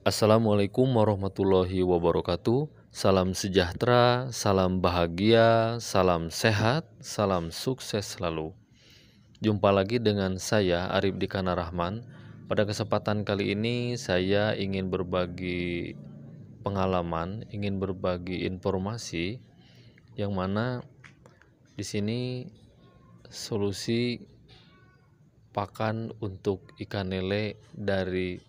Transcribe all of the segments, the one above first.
Assalamualaikum warahmatullahi wabarakatuh. Salam sejahtera, salam bahagia, salam sehat, salam sukses selalu. Jumpa lagi dengan saya Arif Dikana Rahman. Pada kesempatan kali ini saya ingin berbagi pengalaman, ingin berbagi informasi yang mana di sini solusi pakan untuk ikan lele dari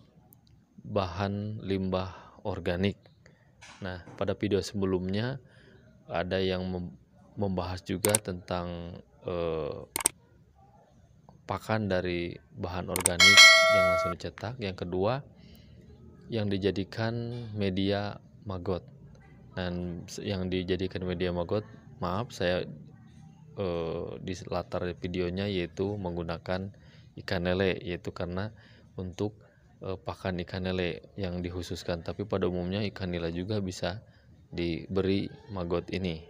bahan limbah organik. Nah, pada video sebelumnya ada yang membahas juga tentang eh, pakan dari bahan organik yang langsung dicetak. Yang kedua, yang dijadikan media magot. Dan yang dijadikan media magot, maaf saya eh, di latar videonya yaitu menggunakan ikan lele, yaitu karena untuk uh, pakan ikan lele yang dikhususkan, tapi pada umumnya ikan nila juga bisa diberi maggot ini.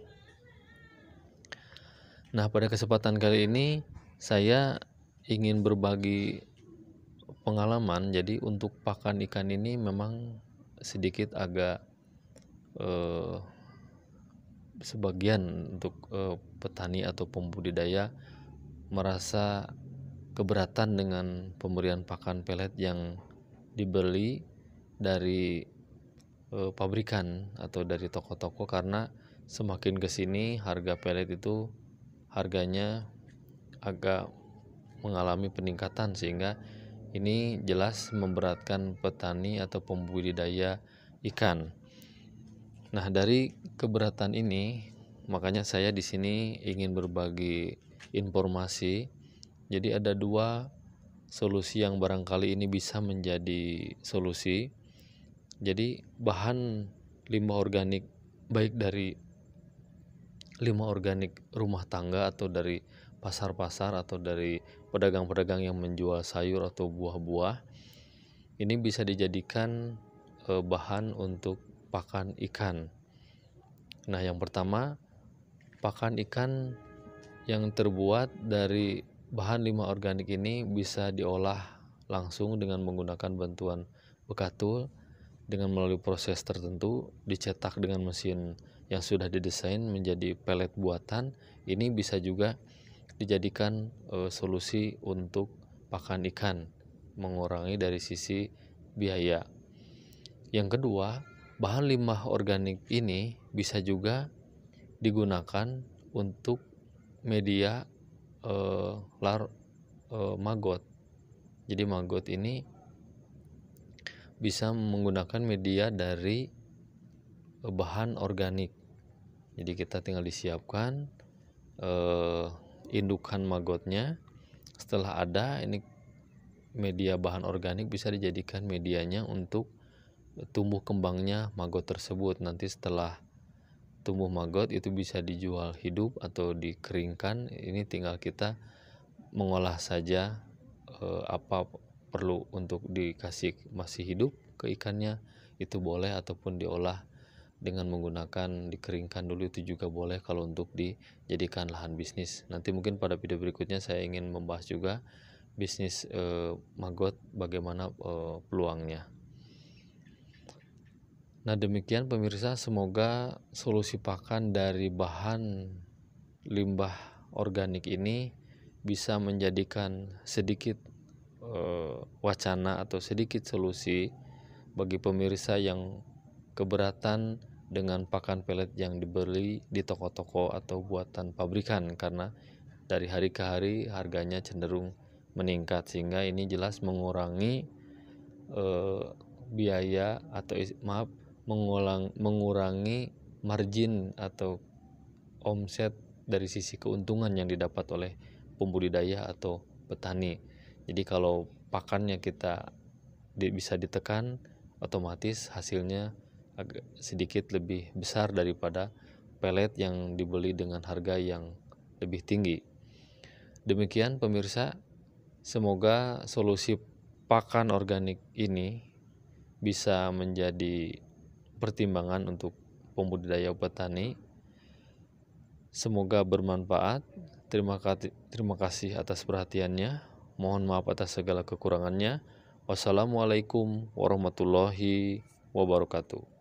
Nah, pada kesempatan kali ini saya ingin berbagi pengalaman. Jadi untuk pakan ikan ini memang sedikit agak eh, sebagian untuk eh, petani atau pembudidaya merasa keberatan dengan pemberian pakan pelet yang dibeli dari e, pabrikan atau dari toko-toko karena semakin ke sini harga pelet itu harganya agak mengalami peningkatan sehingga ini jelas memberatkan petani atau pembudidaya ikan. Nah, dari keberatan ini makanya saya di sini ingin berbagi informasi. Jadi ada dua solusi yang barangkali ini bisa menjadi solusi. Jadi bahan limbah organik baik dari limbah organik rumah tangga atau dari pasar-pasar atau dari pedagang-pedagang yang menjual sayur atau buah-buah ini bisa dijadikan e, bahan untuk pakan ikan. Nah, yang pertama pakan ikan yang terbuat dari Bahan limbah organik ini bisa diolah langsung dengan menggunakan bantuan bekatul dengan melalui proses tertentu dicetak dengan mesin yang sudah didesain menjadi pelet buatan ini bisa juga dijadikan e, solusi untuk pakan ikan mengurangi dari sisi biaya yang kedua bahan limbah organik ini bisa juga digunakan untuk media uh, lar uh, eh, maggot. Jadi magot ini bisa menggunakan media dari eh, bahan organik. Jadi kita tinggal disiapkan uh, indukan magotnya. Setelah ada ini media bahan organik bisa dijadikan medianya untuk tumbuh kembangnya magot tersebut nanti setelah tumbuh maggot itu bisa dijual hidup atau dikeringkan ini tinggal kita mengolah saja eh, apa perlu untuk dikasih masih hidup ke ikannya itu boleh ataupun diolah dengan menggunakan dikeringkan dulu itu juga boleh kalau untuk dijadikan lahan bisnis nanti mungkin pada video berikutnya saya ingin membahas juga bisnis eh, maggot bagaimana eh, peluangnya Nah demikian pemirsa semoga solusi pakan dari bahan limbah organik ini bisa menjadikan sedikit e, wacana atau sedikit solusi bagi pemirsa yang keberatan dengan pakan pelet yang dibeli di toko-toko atau buatan pabrikan karena dari hari ke hari harganya cenderung meningkat sehingga ini jelas mengurangi e, biaya atau maaf mengulang, mengurangi margin atau omset dari sisi keuntungan yang didapat oleh pembudidaya atau petani. Jadi kalau pakannya kita bisa ditekan, otomatis hasilnya agak sedikit lebih besar daripada pelet yang dibeli dengan harga yang lebih tinggi. Demikian pemirsa, semoga solusi pakan organik ini bisa menjadi pertimbangan untuk pembudidaya petani. Semoga bermanfaat. Terima kasih, terima kasih atas perhatiannya. Mohon maaf atas segala kekurangannya. Wassalamualaikum warahmatullahi wabarakatuh.